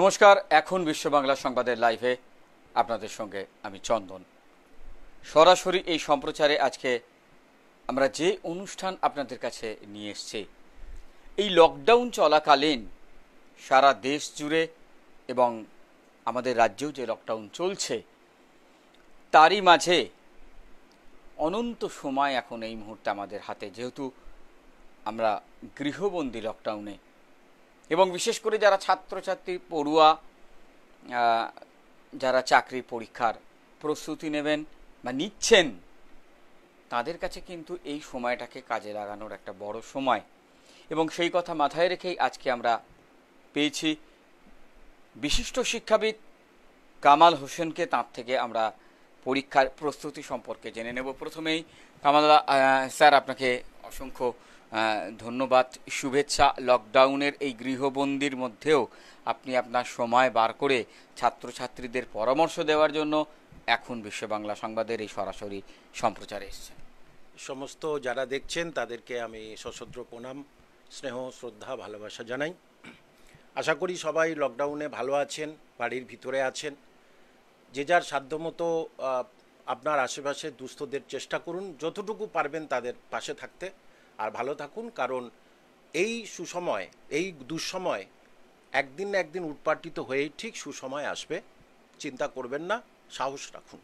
নমস্কার এখন বিশ্ব বাংলা সংবাদের লাইভে আপনাদের সঙ্গে আমি চন্দন সরাসরি এই সম্প্রচারে আজকে আমরা যে অনুষ্ঠান আপনাদের কাছে নিয়ে এসছি এই লকডাউন চলাকালীন সারা দেশ জুড়ে এবং আমাদের রাজ্যেও যে লকডাউন চলছে তারই মাঝে অনন্ত সময় এখন এই মুহূর্তে আমাদের হাতে যেহেতু আমরা গৃহবন্দী লকডাউনে এবং বিশেষ করে যারা ছাত্রছাত্রী পড়ুয়া যারা চাকরি পরীক্ষার প্রস্তুতি নেবেন বা নিচ্ছেন তাদের কাছে কিন্তু এই সময়টাকে কাজে লাগানোর একটা বড় সময় এবং সেই কথা মাথায় রেখেই আজকে আমরা পেয়েছি বিশিষ্ট শিক্ষাবিদ কামাল হোসেনকে তাঁর থেকে আমরা পরীক্ষার প্রস্তুতি সম্পর্কে জেনে নেব প্রথমেই কামাল স্যার আপনাকে অসংখ্য ধন্যবাদ শুভেচ্ছা লকডাউনের এই গৃহবন্দির মধ্যেও আপনি আপনার সময় বার করে ছাত্রছাত্রীদের পরামর্শ দেওয়ার জন্য এখন বিশ্ব বাংলা সংবাদের এই সরাসরি সম্প্রচারে এসছেন সমস্ত যারা দেখছেন তাদেরকে আমি সশস্ত্র প্রণাম স্নেহ শ্রদ্ধা ভালোবাসা জানাই আশা করি সবাই লকডাউনে ভালো আছেন বাড়ির ভিতরে আছেন যে যার সাধ্যমতো আপনার আশেপাশে দুস্থদের চেষ্টা করুন যতটুকু পারবেন তাদের পাশে থাকতে আর ভালো থাকুন কারণ এই সুসময় এই দুঃসময় একদিন না একদিন উৎপাটিত হয়েই ঠিক সুসময় আসবে চিন্তা করবেন না সাহস রাখুন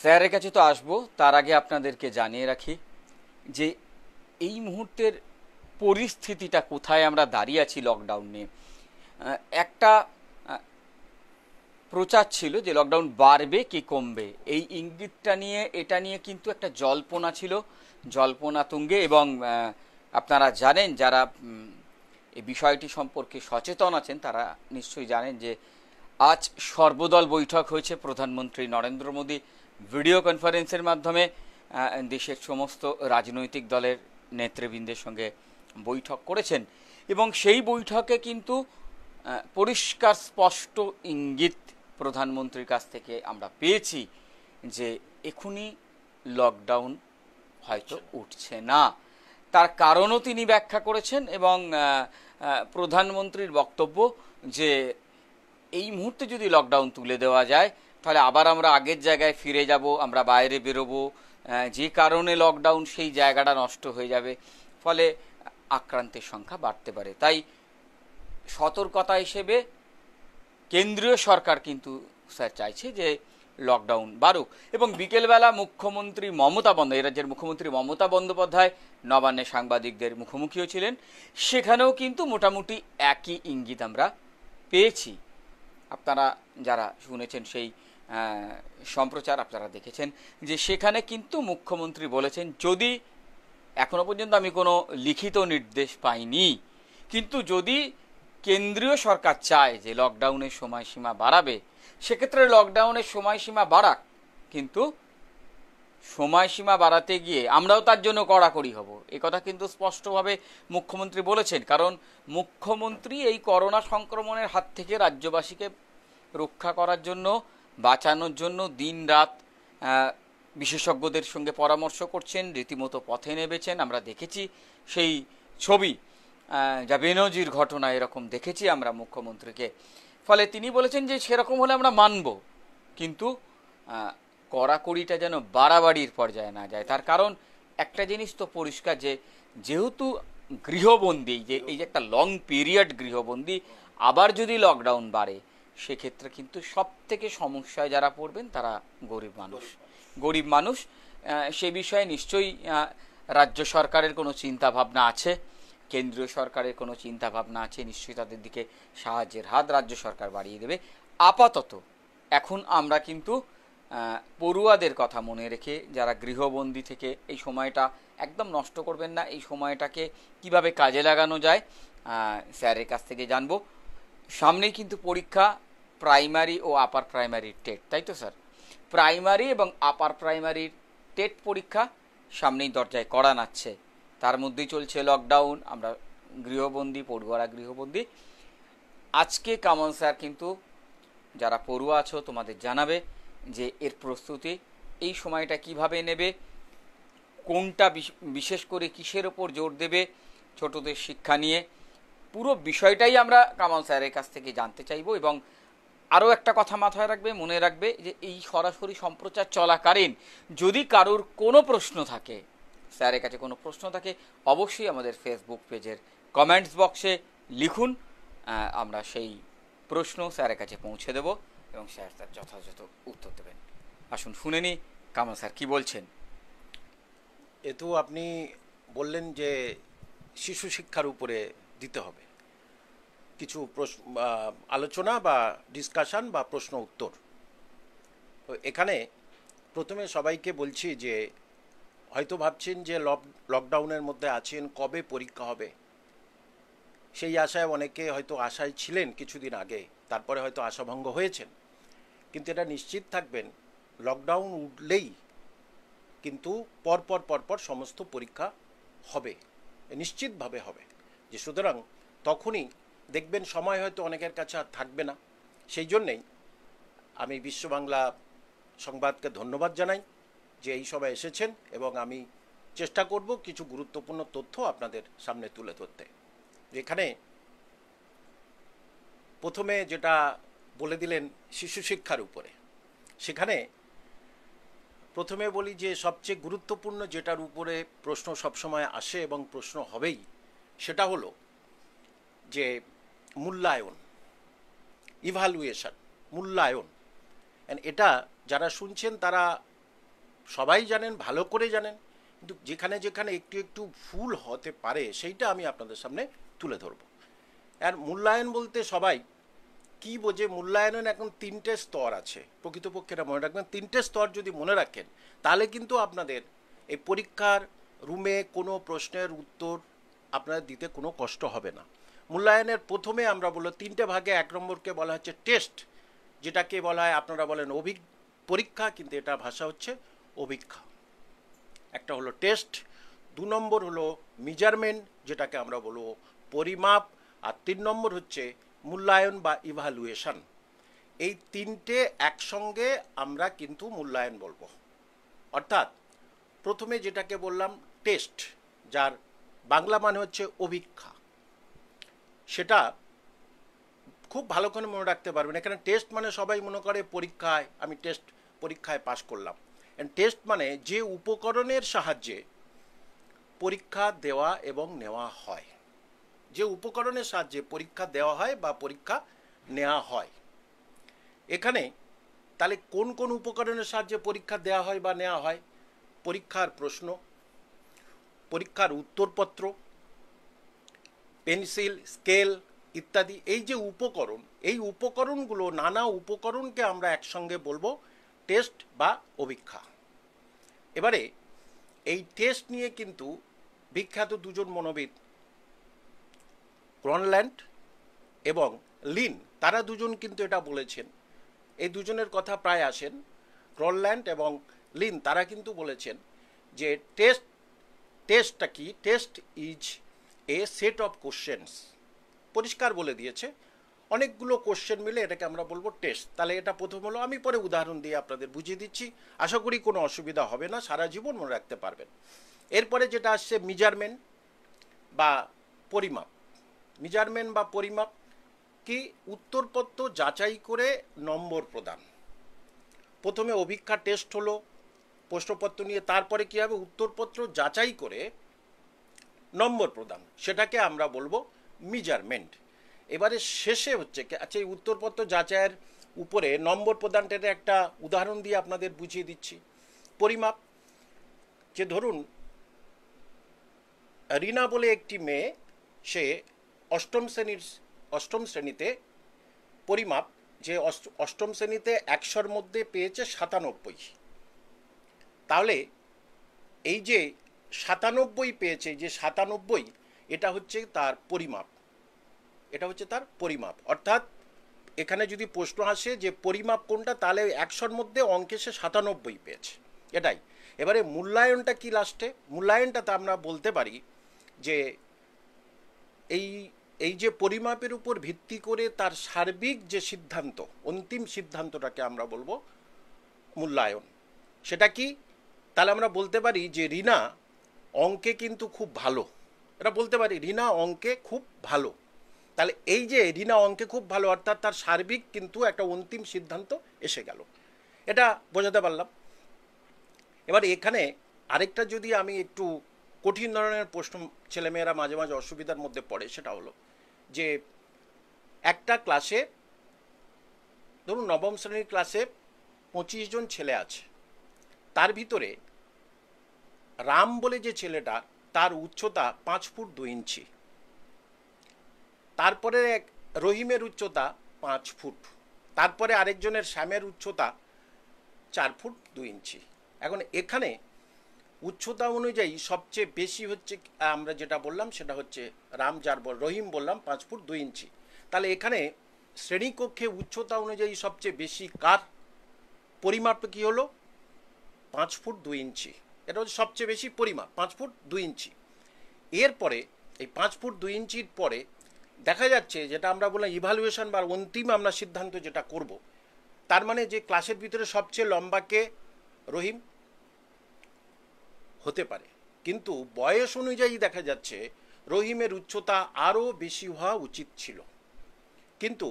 স্যারের কাছে তো আসবো তার আগে আপনাদেরকে জানিয়ে রাখি যে এই মুহূর্তের পরিস্থিতিটা কোথায় আমরা দাঁড়িয়ে আছি লকডাউন নিয়ে একটা প্রচার ছিল যে লকডাউন বাড়বে কি কমবে এই ইঙ্গিতটা নিয়ে এটা নিয়ে কিন্তু একটা জল্পনা ছিল জল্পনা তুঙ্গে এবং আপনারা জানেন যারা এই বিষয়টি সম্পর্কে সচেতন আছেন তারা নিশ্চয়ই জানেন যে আজ সর্বদল বৈঠক হয়েছে প্রধানমন্ত্রী নরেন্দ্র মোদী ভিডিও কনফারেন্সের মাধ্যমে দেশের সমস্ত রাজনৈতিক দলের নেতৃবৃন্দের সঙ্গে বৈঠক করেছেন এবং সেই বৈঠকে কিন্তু পরিষ্কার স্পষ্ট ইঙ্গিত প্রধানমন্ত্রীর কাছ থেকে আমরা পেয়েছি যে এখনই লকডাউন হয়তো উঠছে না তার কারণও তিনি ব্যাখ্যা করেছেন এবং প্রধানমন্ত্রীর বক্তব্য যে এই মুহূর্তে যদি লকডাউন তুলে দেওয়া যায় তাহলে আবার আমরা আগের জায়গায় ফিরে যাব আমরা বাইরে বেরোবো যে কারণে লকডাউন সেই জায়গাটা নষ্ট হয়ে যাবে ফলে আক্রান্তের সংখ্যা বাড়তে পারে তাই সতর্কতা হিসেবে কেন্দ্রীয় সরকার কিন্তু স্যার চাইছে যে লকডাউন বাড়ুক এবং বিকেলবেলা মুখ্যমন্ত্রী মমতা এই রাজ্যের মুখ্যমন্ত্রী মমতা বন্দ্যোপাধ্যায় নবান্নে সাংবাদিকদের মুখোমুখিও ছিলেন সেখানেও কিন্তু মোটামুটি একই ইঙ্গিত আমরা পেয়েছি আপনারা যারা শুনেছেন সেই সম্প্রচার আপনারা দেখেছেন যে সেখানে কিন্তু মুখ্যমন্ত্রী বলেছেন যদি এখনও পর্যন্ত আমি কোনো লিখিত নির্দেশ পাইনি কিন্তু যদি কেন্দ্রীয় সরকার চায় যে লকডাউনের সময়সীমা বাড়াবে সেক্ষেত্রে লকডাউনের সময়সীমা বাড়াক কিন্তু সময়সীমা বাড়াতে গিয়ে আমরাও তার জন্য কড়াকড়ি হব এ কথা কিন্তু স্পষ্টভাবে মুখ্যমন্ত্রী বলেছেন কারণ মুখ্যমন্ত্রী এই করোনা সংক্রমণের হাত থেকে রাজ্যবাসীকে রক্ষা করার জন্য বাঁচানোর জন্য দিন রাত বিশেষজ্ঞদের সঙ্গে পরামর্শ করছেন রীতিমতো পথে নেমেছেন আমরা দেখেছি সেই ছবি যা বেনজির ঘটনা এরকম দেখেছি আমরা মুখ্যমন্ত্রীকে ফলে তিনি বলেছেন যে সেরকম হলে আমরা মানব কিন্তু কড়াকড়িটা যেন বাড়াবাড়ির পর্যায়ে না যায় তার কারণ একটা জিনিস তো পরিষ্কার যে যেহেতু গৃহবন্দী যে এই যে একটা লং পিরিয়ড গৃহবন্দী আবার যদি লকডাউন বাড়ে সেক্ষেত্রে কিন্তু সব থেকে সমস্যায় যারা পড়বেন তারা গরিব মানুষ গরিব মানুষ সে বিষয়ে নিশ্চয়ই রাজ্য সরকারের কোনো চিন্তা ভাবনা আছে কেন্দ্রীয় সরকারের কোনো চিন্তা ভাবনা আছে নিশ্চয়ই তাদের দিকে সাহায্যের হাত রাজ্য সরকার বাড়িয়ে দেবে আপাতত এখন আমরা কিন্তু পড়ুয়াদের কথা মনে রেখে যারা গৃহবন্দী থেকে এই সময়টা একদম নষ্ট করবেন না এই সময়টাকে কিভাবে কাজে লাগানো যায় স্যারের কাছ থেকে জানবো সামনেই কিন্তু পরীক্ষা প্রাইমারি ও আপার প্রাইমারির টেট তাই তো স্যার প্রাইমারি এবং আপার প্রাইমারির টেট পরীক্ষা সামনেই দরজায় করা আছে তার মধ্যেই চলছে লকডাউন আমরা গৃহবন্দী পড়ুয়ারা গৃহবন্দী আজকে কামন স্যার কিন্তু যারা পড়ুয়া আছো তোমাদের জানাবে যে এর প্রস্তুতি এই সময়টা কিভাবে নেবে কোনটা বিশেষ করে কিসের ওপর জোর দেবে ছোটদের শিক্ষা নিয়ে পুরো বিষয়টাই আমরা কামাল স্যারের কাছ থেকে জানতে চাইব এবং আরও একটা কথা মাথায় রাখবে মনে রাখবে যে এই সরাসরি সম্প্রচার চলাকালীন যদি কারোর কোনো প্রশ্ন থাকে স্যারের কাছে কোনো প্রশ্ন থাকে অবশ্যই আমাদের ফেসবুক পেজের কমেন্টস বক্সে লিখুন আমরা সেই প্রশ্ন স্যারের কাছে পৌঁছে দেব এবং স্যার তার যথাযথ উত্তর দেবেন আসুন শুনে নিই কামাল স্যার কী বলছেন এতু আপনি বললেন যে শিশু শিক্ষার উপরে দিতে হবে কিছু প্রশ্ন আলোচনা বা ডিসকাশন বা প্রশ্ন উত্তর তো এখানে প্রথমে সবাইকে বলছি যে হয়তো ভাবছেন যে লকডাউনের মধ্যে আছেন কবে পরীক্ষা হবে সেই আশায় অনেকে হয়তো আশায় ছিলেন কিছুদিন আগে তারপরে হয়তো আশাভঙ্গ হয়েছেন কিন্তু এটা নিশ্চিত থাকবেন লকডাউন উঠলেই কিন্তু পরপর পরপর সমস্ত পরীক্ষা হবে নিশ্চিতভাবে হবে যে সুতরাং তখনই দেখবেন সময় হয়তো অনেকের কাছে আর থাকবে না সেই জন্যেই আমি বিশ্ব বাংলা সংবাদকে ধন্যবাদ জানাই যে এই সবাই এসেছেন এবং আমি চেষ্টা করব কিছু গুরুত্বপূর্ণ তথ্য আপনাদের সামনে তুলে ধরতে যেখানে প্রথমে যেটা বলে দিলেন শিশু শিক্ষার উপরে সেখানে প্রথমে বলি যে সবচেয়ে গুরুত্বপূর্ণ যেটার উপরে প্রশ্ন সবসময় আসে এবং প্রশ্ন হবেই সেটা হলো যে মূল্যায়ন ইভালুয়েশন মূল্যায়ন এটা যারা শুনছেন তারা সবাই জানেন ভালো করে জানেন কিন্তু যেখানে যেখানে একটু একটু ভুল হতে পারে সেইটা আমি আপনাদের সামনে তুলে ধরব আর মূল্যায়ন বলতে সবাই কি বোঝে মূল্যায়নের এখন তিনটে স্তর আছে প্রকৃতপক্ষে এটা মনে রাখবেন তিনটে স্তর যদি মনে রাখেন তাহলে কিন্তু আপনাদের এই পরীক্ষার রুমে কোনো প্রশ্নের উত্তর আপনাদের দিতে কোনো কষ্ট হবে না মূল্যায়নের প্রথমে আমরা বললো তিনটে ভাগে এক নম্বরকে বলা হচ্ছে টেস্ট যেটাকে বলা হয় আপনারা বলেন অভিজ্ঞ পরীক্ষা কিন্তু এটা ভাষা হচ্ছে অভিক্ষা একটা হলো টেস্ট দু নম্বর হলো মেজারমেন্ট যেটাকে আমরা বলবো পরিমাপ আর তিন নম্বর হচ্ছে মূল্যায়ন বা ইভালুয়েশন এই তিনটে একসঙ্গে আমরা কিন্তু মূল্যায়ন বলবো অর্থাৎ প্রথমে যেটাকে বললাম টেস্ট যার বাংলা মানে হচ্ছে অভিক্ষা সেটা খুব ভালো করে মনে রাখতে পারবেন এখানে টেস্ট মানে সবাই মনে করে পরীক্ষায় আমি টেস্ট পরীক্ষায় পাশ করলাম টেস্ট মানে যে উপকরণের সাহায্যে পরীক্ষা দেওয়া এবং নেওয়া হয় যে উপকরণের সাহায্যে পরীক্ষা দেওয়া হয় বা পরীক্ষা নেওয়া হয় এখানে তাহলে কোন কোন উপকরণের সাহায্যে পরীক্ষা দেওয়া হয় বা নেওয়া হয় পরীক্ষার প্রশ্ন পরীক্ষার উত্তরপত্র পেন্সিল স্কেল ইত্যাদি এই যে উপকরণ এই উপকরণগুলো নানা উপকরণকে আমরা একসঙ্গে বলবো টেস্ট বা অভিক্ষা এবারে এই টেস্ট নিয়ে কিন্তু বিখ্যাত দুজন মনোবিদ ক্রনল্যান্ড এবং লিন তারা দুজন কিন্তু এটা বলেছেন এই দুজনের কথা প্রায় আসেন ক্রনল্যান্ড এবং লিন তারা কিন্তু বলেছেন যে টেস্ট টেস্টটা কি test is a set of questions পরিষ্কার বলে দিয়েছে অনেকগুলো কোশ্চেন মিলে এটাকে আমরা বলবো টেস্ট তাহলে এটা প্রথম হলো আমি পরে উদাহরণ দিয়ে আপনাদের বুঝিয়ে দিচ্ছি আশা করি কোনো অসুবিধা হবে না সারা জীবন মনে রাখতে পারবেন এরপরে যেটা আসছে মিজারমেন্ট বা পরিমাপ মিজারমেন্ট বা পরিমাপ কি উত্তরপত্র যাচাই করে নম্বর প্রদান প্রথমে অভিক্ষা টেস্ট হলো প্রশ্নপত্র নিয়ে তারপরে কী হবে উত্তরপত্র যাচাই করে নম্বর প্রদান সেটাকে আমরা বলবো মিজারমেন্ট এবারে শেষে হচ্ছে আচ্ছা এই উত্তরপত্র যাচাইয়ের উপরে নম্বর প্রদানটার একটা উদাহরণ দিয়ে আপনাদের বুঝিয়ে দিচ্ছি পরিমাপ যে ধরুন রিনা বলে একটি মেয়ে সে অষ্টম শ্রেণীর অষ্টম শ্রেণীতে পরিমাপ যে অষ্টম শ্রেণীতে একশোর মধ্যে পেয়েছে সাতানব্বই তাহলে এই যে সাতানব্বই পেয়েছে যে সাতানব্বই এটা হচ্ছে তার পরিমাপ এটা হচ্ছে তার পরিমাপ অর্থাৎ এখানে যদি প্রশ্ন আসে যে পরিমাপ কোনটা তাহলে একশোর মধ্যে অঙ্কে সে সাতানব্বই পেয়েছে এটাই এবারে মূল্যায়নটা কি লাস্টে মূল্যায়নটাতে আমরা বলতে পারি যে এই এই যে পরিমাপের উপর ভিত্তি করে তার সার্বিক যে সিদ্ধান্ত অন্তিম সিদ্ধান্তটাকে আমরা বলবো মূল্যায়ন সেটা কি তাহলে আমরা বলতে পারি যে রিনা অঙ্কে কিন্তু খুব ভালো এটা বলতে পারি রিনা অঙ্কে খুব ভালো তাহলে এই যে রিনা অঙ্কে খুব ভালো অর্থাৎ তার সার্বিক কিন্তু একটা অন্তিম সিদ্ধান্ত এসে গেল এটা বোঝাতে পারলাম এবার এখানে আরেকটা যদি আমি একটু কঠিন ধরনের প্রশ্ন ছেলেমেয়েরা মাঝে মাঝে অসুবিধার মধ্যে পড়ে সেটা হলো যে একটা ক্লাসে ধরুন নবম শ্রেণীর ক্লাসে পঁচিশ জন ছেলে আছে তার ভিতরে রাম বলে যে ছেলেটা তার উচ্চতা পাঁচ ফুট দু ইঞ্চি তারপরে এক রহিমের উচ্চতা পাঁচ ফুট তারপরে আরেকজনের শ্যামের উচ্চতা চার ফুট দু ইঞ্চি এখন এখানে উচ্চতা অনুযায়ী সবচেয়ে বেশি হচ্ছে আমরা যেটা বললাম সেটা হচ্ছে রাম যার রহিম বললাম পাঁচ ফুট দু ইঞ্চি তাহলে এখানে শ্রেণীকক্ষে উচ্চতা অনুযায়ী সবচেয়ে বেশি কার পরিমাপ কী হলো পাঁচ ফুট দুই ইঞ্চি এটা হচ্ছে সবচেয়ে বেশি পরিমাপ পাঁচ ফুট দু ইঞ্চি এরপরে এই পাঁচ ফুট দু ইঞ্চির পরে দেখা যাচ্ছে যেটা আমরা বললাম ইভালুয়েশন বা অন্তিম আমরা সিদ্ধান্ত যেটা করব তার মানে যে ক্লাসের ভিতরে সবচেয়ে লম্বাকে রহিম হতে পারে কিন্তু বয়স অনুযায়ী দেখা যাচ্ছে রহিমের উচ্চতা আরও বেশি হওয়া উচিত ছিল কিন্তু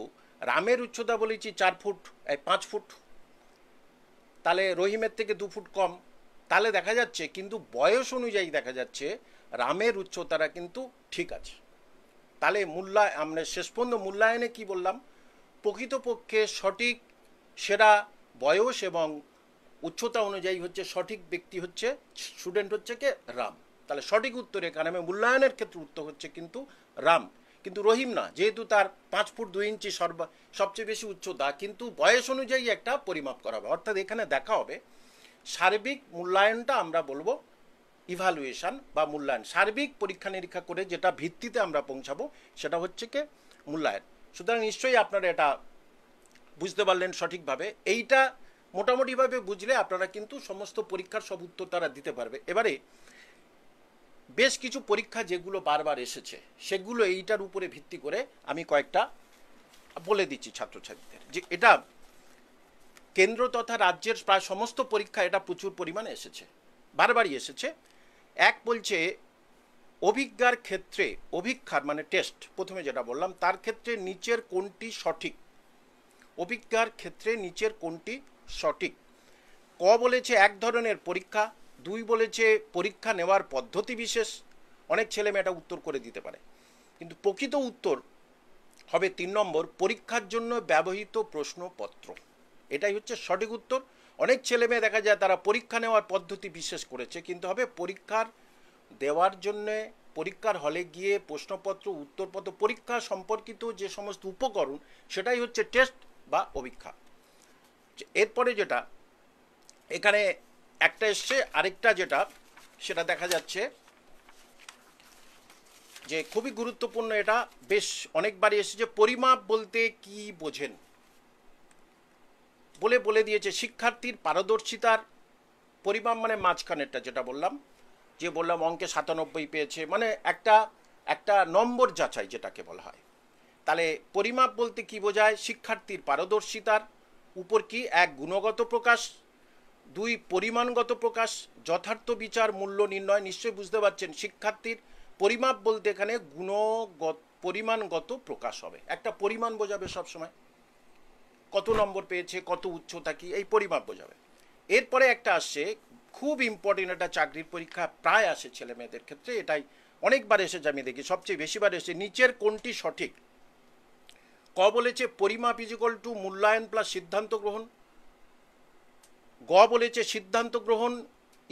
রামের উচ্চতা বলেছি চার ফুট পাঁচ ফুট তাহলে রহিমের থেকে দু ফুট কম তাহলে দেখা যাচ্ছে কিন্তু বয়স অনুযায়ী দেখা যাচ্ছে রামের উচ্চতাটা কিন্তু ঠিক আছে তাহলে মূল্যায় আমরা শেষ পর্যন্ত মূল্যায়নে কি বললাম প্রকৃতপক্ষে সঠিক সেরা বয়স এবং উচ্চতা অনুযায়ী হচ্ছে সঠিক ব্যক্তি হচ্ছে স্টুডেন্ট হচ্ছে কে রাম তাহলে সঠিক উত্তর এখানে আমি মূল্যায়নের ক্ষেত্রে উত্তর হচ্ছে কিন্তু রাম কিন্তু রহিম না যেহেতু তার পাঁচ ফুট দুই ইঞ্চি সর্ব সবচেয়ে বেশি উচ্চতা কিন্তু বয়স অনুযায়ী একটা পরিমাপ করা হবে অর্থাৎ এখানে দেখা হবে সার্বিক মূল্যায়নটা আমরা বলবো ইভালুয়েশন বা মূল্যায়ন সার্বিক পরীক্ষা নিরীক্ষা করে যেটা ভিত্তিতে আমরা পৌঁছাবো সেটা হচ্ছে কি মূল্যায়ন সুতরাং নিশ্চয়ই আপনারা এটা বুঝতে পারলেন সঠিকভাবে এইটা মোটামুটিভাবে বুঝলে আপনারা কিন্তু সমস্ত পরীক্ষার সব উত্তর তারা দিতে পারবে এবারে বেশ কিছু পরীক্ষা যেগুলো বারবার এসেছে সেগুলো এইটার উপরে ভিত্তি করে আমি কয়েকটা বলে দিচ্ছি ছাত্রছাত্রীদের যে এটা কেন্দ্র তথা রাজ্যের প্রায় সমস্ত পরীক্ষা এটা প্রচুর পরিমাণে এসেছে বারবারই এসেছে এক বলছে অভিজ্ঞার ক্ষেত্রে অভিক্ষার মানে টেস্ট প্রথমে যেটা বললাম তার ক্ষেত্রে নিচের কোনটি সঠিক অভিজ্ঞার ক্ষেত্রে নিচের কোনটি সঠিক ক বলেছে এক ধরনের পরীক্ষা দুই বলেছে পরীক্ষা নেওয়ার পদ্ধতি বিশেষ অনেক ছেলে মেয়েটা উত্তর করে দিতে পারে কিন্তু প্রকৃত উত্তর হবে তিন নম্বর পরীক্ষার জন্য ব্যবহৃত প্রশ্নপত্র এটাই হচ্ছে সঠিক উত্তর অনেক ছেলে মেয়ে দেখা যায় তারা পরীক্ষা নেওয়ার পদ্ধতি বিশ্বাস করেছে কিন্তু হবে পরীক্ষার দেওয়ার জন্যে পরীক্ষার হলে গিয়ে প্রশ্নপত্র উত্তরপত্র পরীক্ষা সম্পর্কিত যে সমস্ত উপকরণ সেটাই হচ্ছে টেস্ট বা অভীক্ষা এরপরে যেটা এখানে একটা এসছে আরেকটা যেটা সেটা দেখা যাচ্ছে যে খুবই গুরুত্বপূর্ণ এটা বেশ অনেকবারই এসেছে পরিমাপ বলতে কি বোঝেন বলে বলে দিয়েছে শিক্ষার্থীর পারদর্শিতার পরিমাণ মানে মাঝখানেরটা যেটা বললাম যে বললাম অঙ্কে সাতানব্বই পেয়েছে মানে একটা একটা নম্বর যাচাই যেটাকে বলা হয় তাহলে পরিমাপ বলতে কি বোঝায় শিক্ষার্থীর পারদর্শিতার উপর কি এক গুণগত প্রকাশ দুই পরিমাণগত প্রকাশ যথার্থ বিচার মূল্য নির্ণয় নিশ্চয়ই বুঝতে পারছেন শিক্ষার্থীর পরিমাপ বলতে এখানে গুণগত পরিমাণগত প্রকাশ হবে একটা পরিমাণ বোঝাবে সবসময় কত নম্বর পেয়েছে কত উচ্চতা কি এই পরিমাপ বোঝাবে এরপরে একটা আসছে খুব ইম্পর্টেন্ট একটা চাকরির পরীক্ষা প্রায় আসে ছেলে মেয়েদের ক্ষেত্রে এটাই অনেকবার এসেছে আমি দেখি সবচেয়ে বেশিবার এসেছে নিচের কোনটি সঠিক ক বলেছে পরিমাপ ইজিকল টু মূল্যায়ন প্লাস সিদ্ধান্ত গ্রহণ গ বলেছে সিদ্ধান্ত গ্রহণ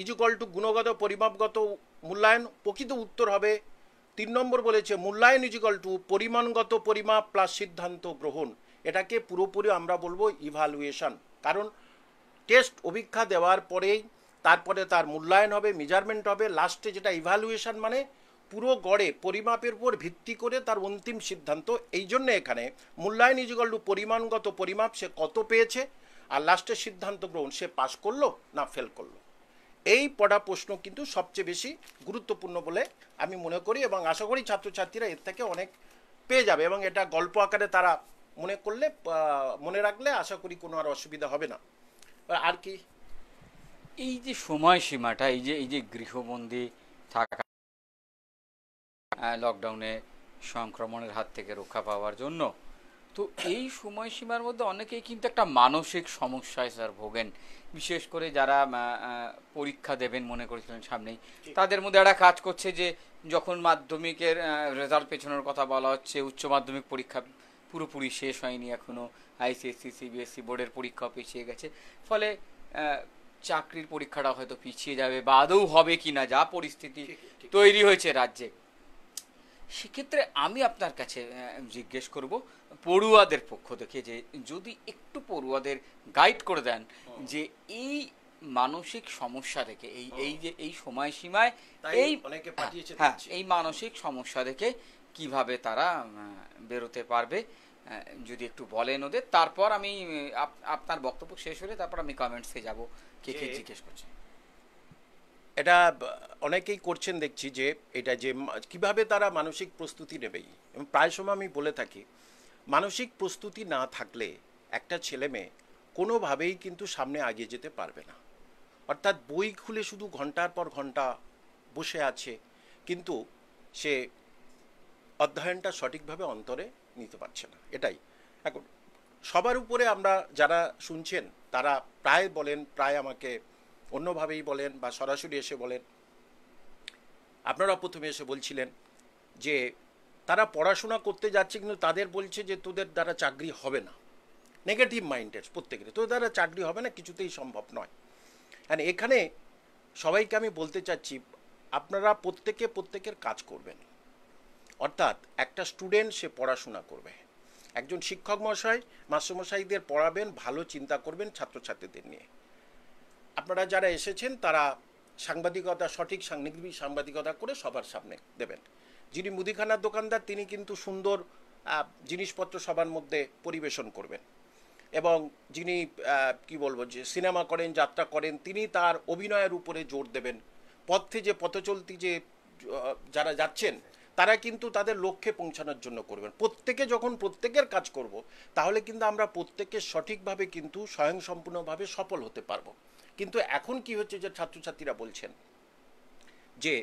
ইজিকল টু গুণগত পরিমাপগত মূল্যায়ন প্রকৃত উত্তর হবে তিন নম্বর বলেছে মূল্যায়ন ইজিকল টু পরিমাণগত পরিমাপ প্লাস সিদ্ধান্ত গ্রহণ এটাকে পুরোপুরি আমরা বলবো ইভালুয়েশন কারণ টেস্ট অভিক্ষা দেওয়ার পরেই তারপরে তার মূল্যায়ন হবে মেজারমেন্ট হবে লাস্টে যেটা ইভালুয়েশন মানে পুরো গড়ে পরিমাপের উপর ভিত্তি করে তার অন্তিম সিদ্ধান্ত এই জন্য এখানে মূল্যায়ন ইজিকল টু পরিমাণগত পরিমাপ সে কত পেয়েছে আর লাস্টের সিদ্ধান্ত গ্রহণ সে পাশ করলো না ফেল করলো এই পড়া প্রশ্ন কিন্তু সবচেয়ে বেশি গুরুত্বপূর্ণ বলে আমি মনে করি এবং আশা করি ছাত্রছাত্রীরা এর থেকে অনেক পেয়ে যাবে এবং এটা গল্প আকারে তারা মনে করলে মনে রাখলে আশা করি কোনো আর অসুবিধা হবে না আর কি এই যে সময়সীমাটা এই যে এই যে গৃহবন্দী থাকা লকডাউনে সংক্রমণের হাত থেকে রক্ষা পাওয়ার জন্য তো এই সময়সীমার মধ্যে অনেকেই কিন্তু একটা মানসিক সমস্যায় স্যার ভোগেন বিশেষ করে যারা পরীক্ষা দেবেন মনে করেছিলেন সামনেই তাদের মধ্যে একটা কাজ করছে যে যখন মাধ্যমিকের রেজাল্ট পেছনের কথা বলা হচ্ছে উচ্চ মাধ্যমিক পরীক্ষা পুরোপুরি শেষ হয়নি এখনও আইসিএসসি সিবিএসসি বোর্ডের পরীক্ষা পিছিয়ে গেছে ফলে চাকরির পরীক্ষাটা হয়তো পিছিয়ে যাবে বা আদৌ হবে কি না যা পরিস্থিতি তৈরি হয়েছে রাজ্যে সেক্ষেত্রে আমি আপনার কাছে জিজ্ঞেস করব পড়ুয়াদের পক্ষ থেকে যে যদি একটু পড়ুয়াদের গাইড করে দেন যে এই মানসিক সমস্যা থেকে এই এই যে এই সময়সীমায় এই অনেকে পাঠিয়েছে হ্যাঁ এই মানসিক সমস্যা থেকে কিভাবে তারা বেরোতে পারবে যদি একটু বলেন ওদের তারপর আমি আপনার বক্তব্য শেষ হলে তারপর আমি কমেন্টসে যাব কে কে জিজ্ঞেস করছে এটা অনেকেই করছেন দেখছি যে এটা যে কিভাবে তারা মানসিক প্রস্তুতি নেবেই এবং প্রায় সময় আমি বলে থাকি মানসিক প্রস্তুতি না থাকলে একটা ছেলে মেয়ে কোনোভাবেই কিন্তু সামনে আগিয়ে যেতে পারবে না অর্থাৎ বই খুলে শুধু ঘন্টার পর ঘন্টা বসে আছে কিন্তু সে অধ্যয়নটা সঠিকভাবে অন্তরে নিতে পারছে না এটাই এখন সবার উপরে আমরা যারা শুনছেন তারা প্রায় বলেন প্রায় আমাকে অন্যভাবেই বলেন বা সরাসরি এসে বলেন আপনারা প্রথমে এসে বলছিলেন যে তারা পড়াশোনা করতে যাচ্ছে কিন্তু তাদের বলছে যে তোদের দ্বারা চাকরি হবে না নেগেটিভ মাইন্ডেড প্রত্যেকের তোদের দ্বারা চাকরি হবে না কিছুতেই সম্ভব নয় হ্যাঁ এখানে সবাইকে আমি বলতে চাচ্ছি আপনারা প্রত্যেকে প্রত্যেকের কাজ করবেন অর্থাৎ একটা স্টুডেন্ট সে পড়াশোনা করবে একজন শিক্ষক মশাই মাস্টারমশাইদের পড়াবেন ভালো চিন্তা করবেন ছাত্রছাত্রীদের নিয়ে আপনারা যারা এসেছেন তারা সাংবাদিকতা সঠিক সাংনিধি সাংবাদিকতা করে সবার সামনে দেবেন যিনি মুদিখানার দোকানদার তিনি কিন্তু সুন্দর জিনিসপত্র সবার মধ্যে পরিবেশন করবেন এবং যিনি কি বলবো যে সিনেমা করেন যাত্রা করেন তিনি তার অভিনয়ের উপরে জোর দেবেন পথে যে পথচলতি যে যারা যাচ্ছেন তারা কিন্তু তাদের লক্ষ্যে পৌঁছানোর জন্য করবেন প্রত্যেকে যখন প্রত্যেকের কাজ করব তাহলে কিন্তু আমরা প্রত্যেকে সঠিকভাবে কিন্তু স্বয়ংসম্পূর্ণভাবে সফল হতে পারবো কিন্তু এখন কি হচ্ছে যে ছাত্রছাত্রীরা বলছেন যে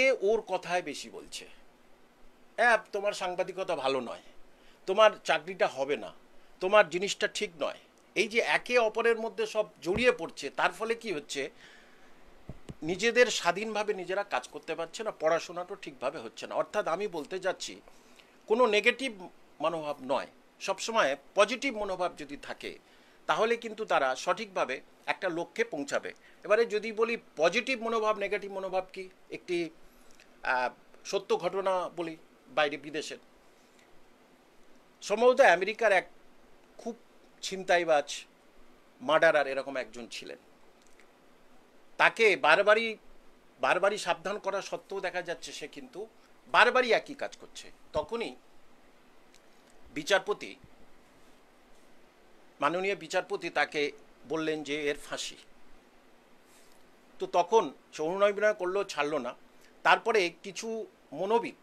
এ ওর কথায় বেশি বলছে অ্যাপ তোমার সাংবাদিকতা ভালো নয় তোমার চাকরিটা হবে না তোমার জিনিসটা ঠিক নয় এই যে একে অপরের মধ্যে সব জড়িয়ে পড়ছে তার ফলে কি হচ্ছে নিজেদের স্বাধীনভাবে নিজেরা কাজ করতে পারছে না পড়াশোনাটাও ঠিকভাবে হচ্ছে না অর্থাৎ আমি বলতে যাচ্ছি কোনো নেগেটিভ মনোভাব নয় সবসময় পজিটিভ মনোভাব যদি থাকে তাহলে কিন্তু তারা সঠিকভাবে একটা লক্ষ্যে পৌঁছাবে এবারে যদি বলি পজিটিভ মনোভাব নেগেটিভ মনোভাব কি একটি সত্য ঘটনা বলি বাইরে বিদেশের সম্ভবত আমেরিকার এক খুব ছিনতাইবাজ মার্ডারার এরকম একজন ছিলেন তাকে বারবারই বারবারই সাবধান করা সত্ত্বেও দেখা যাচ্ছে সে কিন্তু বারবারই একই কাজ করছে তখনই বিচারপতি মাননীয় বিচারপতি তাকে বললেন যে এর ফাঁসি তো তখন সে অনুনয় করলেও ছাড়লো না তারপরে কিছু মনোবিদ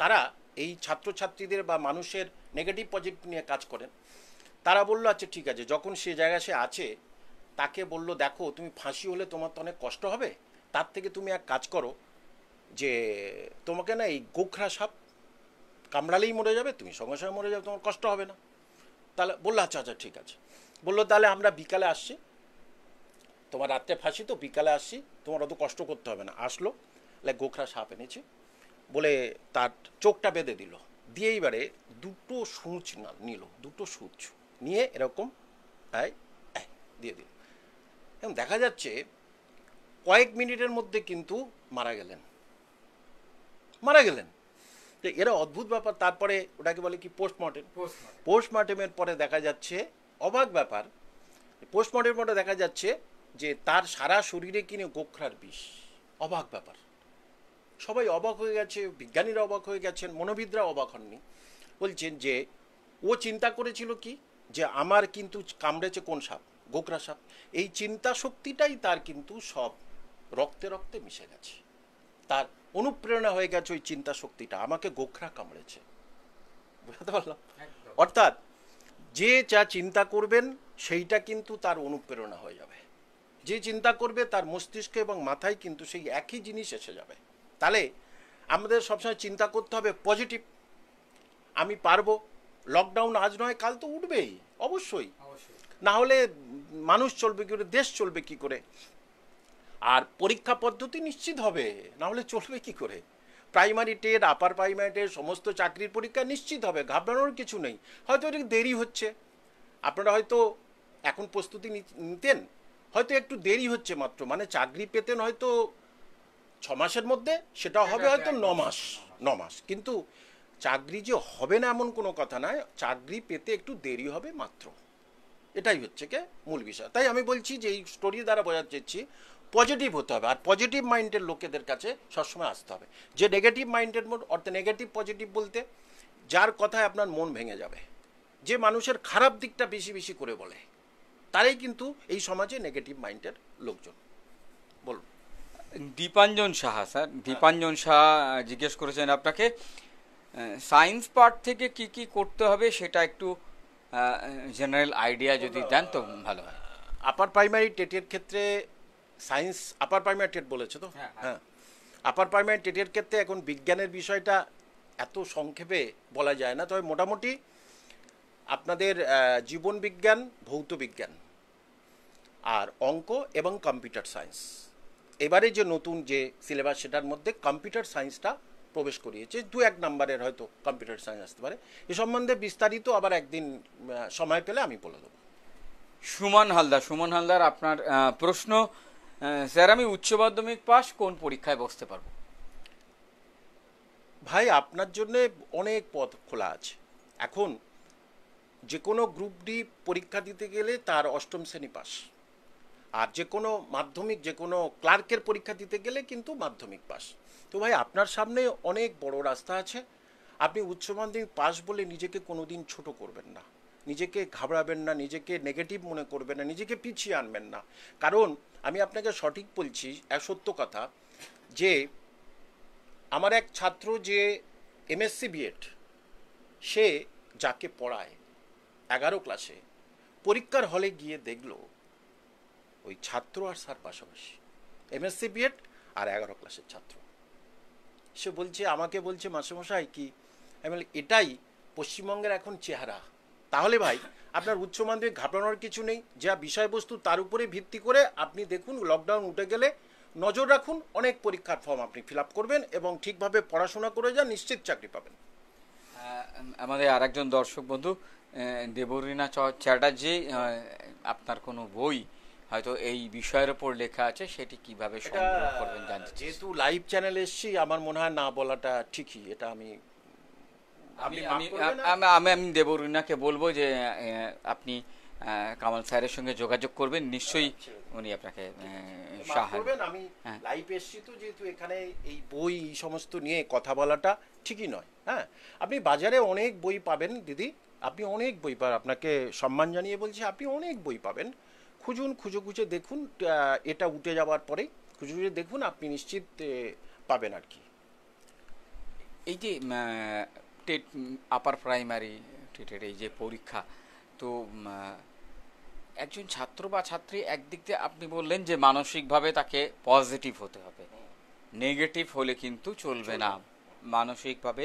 তারা এই ছাত্রছাত্রীদের বা মানুষের নেগেটিভ পজিটিভ নিয়ে কাজ করেন তারা বললো আচ্ছা ঠিক আছে যখন সে জায়গায় সে আছে তাকে বলল দেখো তুমি ফাঁসি হলে তোমার তো অনেক কষ্ট হবে তার থেকে তুমি এক কাজ করো যে তোমাকে না এই গোখরা সাপ কামড়ালেই মরে যাবে তুমি সঙ্গে সঙ্গে মরে যাবে তোমার কষ্ট হবে না তাহলে বললো আচ্ছা আচ্ছা ঠিক আছে বললো তাহলে আমরা বিকালে আসছি তোমার রাত্রে ফাঁসি তো বিকালে আসছি তোমার অত কষ্ট করতে হবে না আসলো তাহলে গোখরা সাপ এনেছে বলে তার চোখটা বেঁধে দিল দিয়ে এইবারে দুটো সূচ না নিল দুটো সূচ নিয়ে এরকম দিয়ে দিল এবং দেখা যাচ্ছে কয়েক মিনিটের মধ্যে কিন্তু মারা গেলেন মারা গেলেন তো এরা অদ্ভুত ব্যাপার তারপরে ওটাকে বলে কি পোস্টমর্টেম পোস্টমর্টেমের পরে দেখা যাচ্ছে অবাক ব্যাপার পোস্টমর্টেম পরে দেখা যাচ্ছে যে তার সারা শরীরে কিনে গোখরার বিষ অবাক ব্যাপার সবাই অবাক হয়ে গেছে বিজ্ঞানীরা অবাক হয়ে গেছেন মনোবিদরা অবাক হননি বলছেন যে ও চিন্তা করেছিল কি যে আমার কিন্তু কামড়েছে কোন সাপ গোকরা সাপ এই চিন্তা শক্তিটাই তার কিন্তু সব রক্তে রক্তে মিশে গেছে তার অনুপ্রেরণা হয়ে গেছে ওই চিন্তা শক্তিটা আমাকে গোখরা কামড়েছে বুঝতে পারলাম অর্থাৎ যে যা চিন্তা করবেন সেইটা কিন্তু তার অনুপ্রেরণা হয়ে যাবে যে চিন্তা করবে তার মস্তিষ্ক এবং মাথায় কিন্তু সেই একই জিনিস এসে যাবে তাহলে আমাদের সবসময় চিন্তা করতে হবে পজিটিভ আমি পারবো লকডাউন আজ নয় কাল তো উঠবেই অবশ্যই না হলে মানুষ চলবে কি করে দেশ চলবে কি করে আর পরীক্ষা পদ্ধতি নিশ্চিত হবে না হলে চলবে কি করে primary TET upper primary TET সমস্ত চাকরির পরীক্ষা নিশ্চিত হবে ঘাবড়ানোর কিছু নেই হয়তো এটা দেরি হচ্ছে আপনারা হয়তো এখন প্রস্তুতি নিতেন হয়তো একটু দেরি হচ্ছে মাত্র মানে চাকরি পেতেন হয়তো ছ মাসের মধ্যে সেটা হ্যাঁ, হবে হ্যাঁ, হয়তো ন মাস ন মাস কিন্তু চাকরি যে হবে না এমন কোনো কথা নয় চাকরি পেতে একটু দেরি হবে মাত্র এটাই হচ্ছে কে মূল বিষয় তাই আমি বলছি যে এই স্টোরি দ্বারা বোঝাতে চাইছি পজিটিভ হতে হবে আর পজিটিভ মাইন্ডের লোকেদের কাছে সবসময় আসতে হবে যে নেগেটিভ মাইন্ডের মোড অর্থাৎ নেগেটিভ পজিটিভ বলতে যার কথায় আপনার মন ভেঙে যাবে যে মানুষের খারাপ দিকটা বেশি বেশি করে বলে তারাই কিন্তু এই সমাজে নেগেটিভ মাইন্ডের লোকজন বলুন দীপাঞ্জন সাহা স্যার হ্যাঁ। দীপাঞ্জন সাহা জিজ্ঞেস করেছেন আপনাকে সায়েন্স পার্ট থেকে কি কি করতে হবে সেটা একটু জেনারেল আইডিয়া যদি দেন তো ভালো হয় আপার প্রাইমারি টেটের ক্ষেত্রে সায়েন্স আপার প্রাইমারি টেট বলেছে তো হ্যাঁ আপার প্রাইমারি টেটের ক্ষেত্রে এখন বিজ্ঞানের বিষয়টা এত সংক্ষেপে বলা যায় না তবে মোটামুটি আপনাদের জীবন বিজ্ঞান ভৌত বিজ্ঞান আর অঙ্ক এবং কম্পিউটার সায়েন্স এবারে যে নতুন যে সিলেবাস সেটার মধ্যে কম্পিউটার সায়েন্সটা প্রবেশ করিয়েছে দু এক নাম্বারের হয়তো কম্পিউটার সায়েন্স আসতে পারে এ সম্বন্ধে বিস্তারিত আবার একদিন সময় পেলে আমি বলে দেবো সুমন হালদার সুমন হালদার আপনার প্রশ্ন স্যার আমি উচ্চ মাধ্যমিক পাস কোন পরীক্ষায় বসতে পারবো ভাই আপনার জন্য অনেক পথ খোলা আছে এখন যে কোনো গ্রুপ ডি পরীক্ষা দিতে গেলে তার অষ্টম শ্রেণী পাস আর যে কোনো মাধ্যমিক যে কোনো ক্লার্কের পরীক্ষা দিতে গেলে কিন্তু মাধ্যমিক পাশ তো ভাই আপনার সামনে অনেক বড় রাস্তা আছে আপনি উচ্চ মাধ্যমিক পাস বলে নিজেকে কোনো দিন ছোটো করবেন না নিজেকে ঘাবড়াবেন না নিজেকে নেগেটিভ মনে করবেন না নিজেকে পিছিয়ে আনবেন না কারণ আমি আপনাকে সঠিক বলছি এক সত্য কথা যে আমার এক ছাত্র যে এমএসসি বিএড সে যাকে পড়ায় এগারো ক্লাসে পরীক্ষার হলে গিয়ে দেখলো ওই ছাত্র আর স্যার পাশাপাশি এমএসসি বিএড আর এগারো ক্লাসের ছাত্র সে বলছে আমাকে বলছে মাসমশাই কি আমি বলি এটাই পশ্চিমবঙ্গের এখন চেহারা তাহলে ভাই আপনার উচ্চ মাধ্যমিক ঘাবড়ানোর কিছু নেই যা বিষয়বস্তু তার উপরে ভিত্তি করে আপনি দেখুন লকডাউন উঠে গেলে নজর রাখুন অনেক পরীক্ষার ফর্ম আপনি ফিল করবেন এবং ঠিকভাবে পড়াশোনা করে যান নিশ্চিত চাকরি পাবেন আমাদের আরেকজন দর্শক বন্ধু দেবরীনা চ্যাটার্জি আপনার কোনো বই হয়তো এই বিষয়ের উপর লেখা আছে সেটি কিভাবে সংগ্রহ করবেন জানতে যেহেতু লাইভ চ্যানেল এসছি আমার মনে হয় না বলাটা ঠিকই এটা আমি আমি আমি আমি দেবরুনাকে বলবো যে আপনি কামাল স্যারের সঙ্গে যোগাযোগ করবেন নিশ্চয়ই আচ্ছা, উনি আপনাকে সাহায্য আমি লাইভ হ্যাঁ। এসছি তো যেহেতু এখানে এই বই সমস্ত নিয়ে কথা বলাটা ঠিকই নয় হ্যাঁ আপনি বাজারে অনেক বই পাবেন দিদি আপনি অনেক বই পাবেন আপনাকে সম্মান জানিয়ে বলছি আপনি অনেক বই পাবেন খুঁজুন খুঁজে খুঁজে দেখুন এটা উঠে যাওয়ার পরে খুঁজে খুঁজে দেখুন আপনি নিশ্চিত পাবেন আর কি এই যে টেট আপার প্রাইমারি টেটের এই যে পরীক্ষা তো একজন ছাত্র বা ছাত্রী একদিক দিয়ে আপনি বললেন যে মানসিকভাবে তাকে পজিটিভ হতে হবে নেগেটিভ হলে কিন্তু চলবে না মানসিকভাবে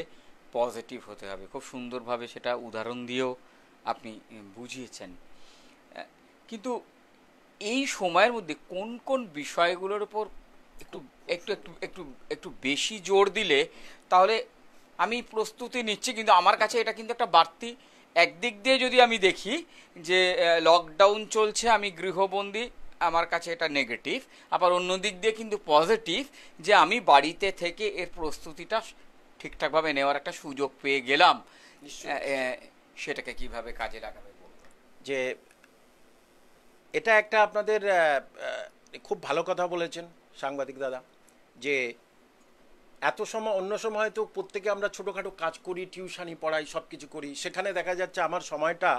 পজিটিভ হতে হবে খুব সুন্দরভাবে সেটা উদাহরণ দিয়েও আপনি বুঝিয়েছেন কিন্তু এই সময়ের মধ্যে কোন কোন বিষয়গুলোর উপর একটু একটু একটু একটু একটু বেশি জোর দিলে তাহলে আমি প্রস্তুতি নিচ্ছি কিন্তু আমার কাছে এটা কিন্তু একটা বাড়তি একদিক দিয়ে যদি আমি দেখি যে লকডাউন চলছে আমি গৃহবন্দী আমার কাছে এটা নেগেটিভ আবার অন্য দিক দিয়ে কিন্তু পজিটিভ যে আমি বাড়িতে থেকে এর প্রস্তুতিটা ঠিকঠাকভাবে নেওয়ার একটা সুযোগ পেয়ে গেলাম সেটাকে কিভাবে কাজে লাগাবে যে এটা একটা আপনাদের খুব ভালো কথা বলেছেন সাংবাদিক দাদা যে এত সময় অন্য সময় হয়তো প্রত্যেকে আমরা ছোটোখাটো কাজ করি টিউশানি পড়াই সব কিছু করি সেখানে দেখা যাচ্ছে আমার সময়টা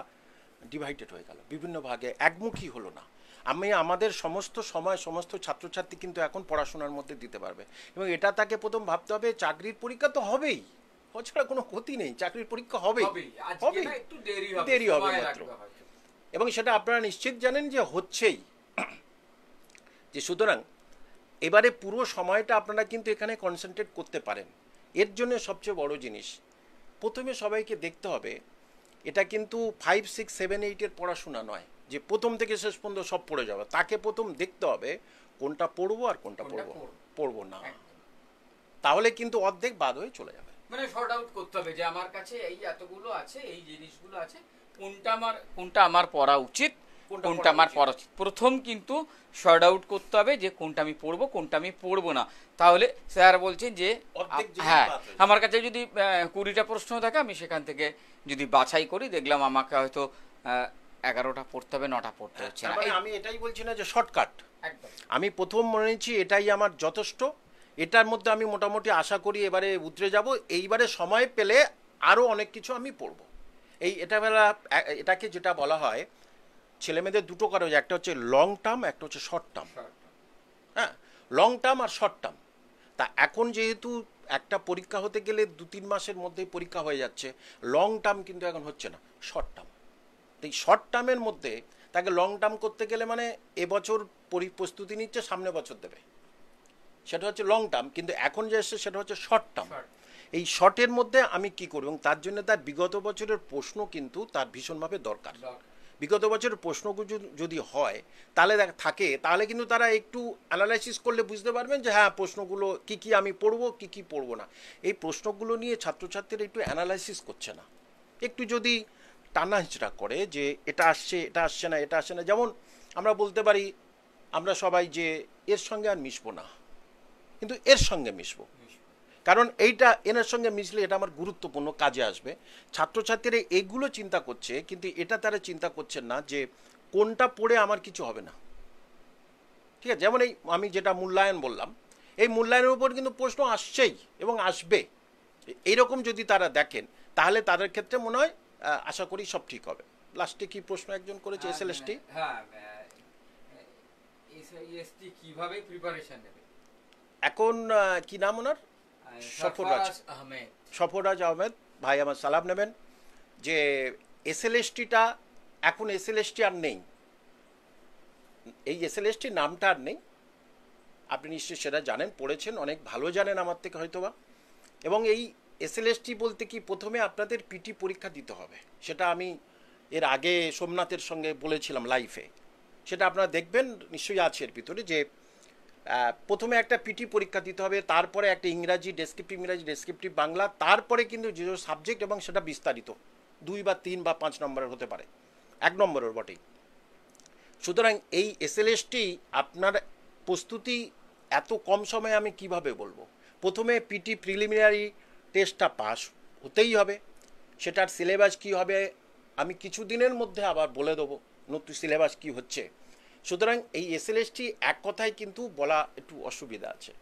ডিভাইডেড হয়ে গেল বিভিন্ন ভাগে একমুখী হলো না আমি আমাদের সমস্ত সময় সমস্ত ছাত্রছাত্রী কিন্তু এখন পড়াশোনার মধ্যে দিতে পারবে এবং এটা তাকে প্রথম ভাবতে হবে চাকরির পরীক্ষা তো হবেই এছাড়া কোনো ক্ষতি নেই চাকরির পরীক্ষা হবেই হবে দেরি হবে মাত্র এবং সেটা আপনারা নিশ্চিত জানেন যে হচ্ছেই যে সুতরাং এবারে পুরো সময়টা আপনারা কিন্তু এখানে কনসেন্ট্রেট করতে পারেন এর জন্য সবচেয়ে বড় জিনিস প্রথমে সবাইকে দেখতে হবে এটা কিন্তু ফাইভ সিক্স সেভেন এইটের পড়াশোনা নয় যে প্রথম থেকে শেষ পর্যন্ত সব পড়ে যাবে তাকে প্রথম দেখতে হবে কোনটা পড়বো আর কোনটা পড়বো পড়বো না হ্যাঁ। তাহলে কিন্তু অর্ধেক বাদ হয়ে চলে যাবে মানে শর্ট আউট করতে হবে যে আমার কাছে এই এতগুলো আছে এই জিনিসগুলো আছে কোনটা আমার কোনটা আমার পড়া উচিত কোনটা আমার পড়া উচিত প্রথম কিন্তু শর্ট আউট করতে হবে যে কোনটা আমি পড়বো কোনটা আমি পড়বো না তাহলে স্যার বলছেন যে হ্যাঁ আমার কাছে যদি কুড়িটা প্রশ্ন থাকে আমি সেখান থেকে যদি বাছাই করি দেখলাম আমাকে হয়তো এগারোটা পড়তে হবে নটা পড়তে হচ্ছে না মানে আমি এটাই বলছি না যে শর্টকাট আমি প্রথম মনে নিচ্ছি এটাই আমার যথেষ্ট এটার মধ্যে আমি মোটামুটি আশা করি এবারে উতরে যাব এইবারে সময় পেলে আরও অনেক কিছু আমি পড়বো এই এটা বেলা এটাকে যেটা বলা হয় ছেলেমেয়েদের দুটো কারণ একটা হচ্ছে লং টার্ম একটা হচ্ছে শর্ট টার্ম হ্যাঁ লং টার্ম আর শর্ট টার্ম তা এখন যেহেতু একটা পরীক্ষা হতে গেলে দু তিন মাসের মধ্যেই পরীক্ষা হয়ে যাচ্ছে লং টার্ম কিন্তু এখন হচ্ছে না শর্ট টার্ম তো এই শর্ট টার্মের মধ্যে তাকে লং টার্ম করতে গেলে মানে এবছর প্রস্তুতি নিচ্ছে সামনে বছর দেবে সেটা হচ্ছে লং টার্ম কিন্তু এখন যে এসছে সেটা হচ্ছে শর্ট টার্ম এই শর্টের মধ্যে আমি কি করব এবং তার জন্য তার বিগত বছরের প্রশ্ন কিন্তু তার ভীষণভাবে দরকার বিগত বছরের প্রশ্নগুলো যদি হয় তাহলে থাকে তাহলে কিন্তু তারা একটু অ্যানালাইসিস করলে বুঝতে পারবেন যে হ্যাঁ প্রশ্নগুলো কি কি আমি পড়ব কি কি পড়ব না এই প্রশ্নগুলো নিয়ে ছাত্রছাত্রীরা একটু অ্যানালাইসিস করছে না একটু যদি টানাহিচড়া করে যে এটা আসছে এটা আসছে না এটা আসছে না যেমন আমরা বলতে পারি আমরা সবাই যে এর সঙ্গে আর মিশবো না কিন্তু এর সঙ্গে মিশবো কারণ এইটা এনার সঙ্গে মিশলে এটা আমার গুরুত্বপূর্ণ কাজে আসবে ছাত্রছাত্রীরা এগুলো চিন্তা করছে কিন্তু এটা তারা চিন্তা করছেন না যে কোনটা পড়ে আমার কিছু হবে না ঠিক আছে যেমন এই আমি যেটা মূল্যায়ন বললাম এই মূল্যায়নের উপর কিন্তু প্রশ্ন আসছেই এবং আসবে এইরকম যদি তারা দেখেন তাহলে তাদের ক্ষেত্রে মনে হয় আশা করি সব ঠিক হবে লাস্টে কি প্রশ্ন একজন করেছে হ্যাঁ, হ্যাঁ, হ্যাঁ, এস এল এসটি কিভাবে এখন কি নাম ওনার সফরাজ আহমেদ আহমেদ ভাই আমার সালাম নেবেন যে এসএলএসটিটা এখন এসএলএসটি আর নেই এই এসএলএসটি নামটা আর নেই আপনি নিশ্চয়ই সেটা জানেন পড়েছেন অনেক ভালো জানেন আমার থেকে হয়তোবা এবং এই এসএলএসটি বলতে কি প্রথমে আপনাদের পিটি পরীক্ষা দিতে হবে সেটা আমি এর আগে সোমনাথের সঙ্গে বলেছিলাম লাইফে সেটা আপনারা দেখবেন নিশ্চয়ই আছে এর ভিতরে যে প্রথমে একটা পিটি পরীক্ষা দিতে হবে তারপরে একটা ইংরাজি ডেসক্রিপটিভ ইংরাজি ডেসক্রিপটিভ বাংলা তারপরে কিন্তু যে সাবজেক্ট এবং সেটা বিস্তারিত দুই বা তিন বা পাঁচ নম্বরের হতে পারে এক নম্বরের বটেই সুতরাং এই এসএলএসটি আপনার প্রস্তুতি এত কম সময়ে আমি কিভাবে বলবো প্রথমে পিটি প্রিলিমিনারি টেস্টটা পাস হতেই হবে সেটার সিলেবাস কি হবে আমি কিছু দিনের মধ্যে আবার বলে দেবো নতুন সিলেবাস কি হচ্ছে সুতরাং এই এসএলএসটি এক কথায় কিন্তু বলা একটু অসুবিধা আছে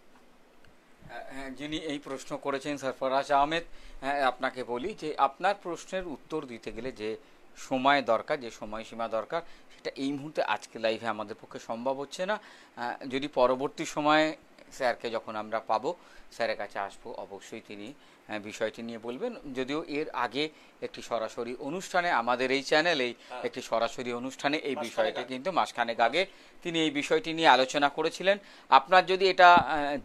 হ্যাঁ, হ্যাঁ, যিনি এই প্রশ্ন করেছেন সরফরাজ আহমেদ হ্যাঁ, আপনাকে বলি যে আপনার প্রশ্নের উত্তর দিতে গেলে যে সময় দরকার যে সময়সীমা দরকার সেটা এই মুহূর্তে আজকে লাইভে আমাদের পক্ষে সম্ভব হচ্ছে না যদি পরবর্তী সময়ে স্যারকে যখন আমরা পাবো স্যারের কাছে আসবো অবশ্যই তিনি হ্যাঁ, বিষয়টি নিয়ে বলবেন যদিও এর আগে একটি সরাসরি অনুষ্ঠানে আমাদের এই চ্যানেলেই হ্যাঁ। একটি সরাসরি অনুষ্ঠানে এই বিষয়টি কিন্তু মাসখানেক আগে তিনি এই বিষয়টি নিয়ে আলোচনা করেছিলেন আপনার যদি এটা